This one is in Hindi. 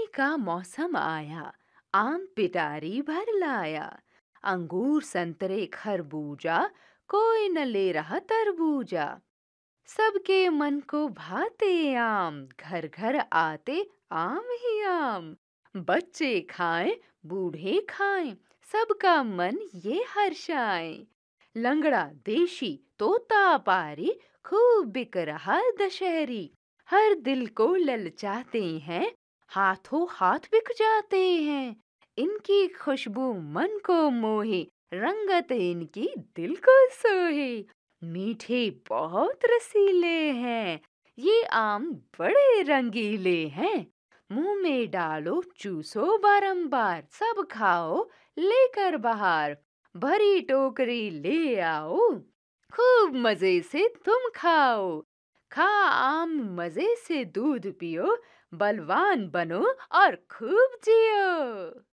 गर्मी का मौसम आया आम पिटारी भर लाया अंगूर संतरे खरबूजा कोई न ले रहा तरबूजा सबके मन को भाते आम घर घर आते आम ही आम बच्चे खाएं बूढ़े खाएं सबका मन ये हर्षाए लंगड़ा देशी तोता पारी खूब बिक रहा दशहरी हर दिल को ललचाते हैं हाथों हाथ बिक जाते हैं इनकी खुशबू मन को मोहे रंगत इनकी दिल को सोहे मीठे बहुत रसीले हैं ये आम बड़े रंगीले हैं मुंह में डालो चूसो बारंबार सब खाओ लेकर बाहर भरी टोकरी ले आओ खूब मजे से तुम खाओ खा आम मजे से दूध पियो बलवान बनो और खूब जियो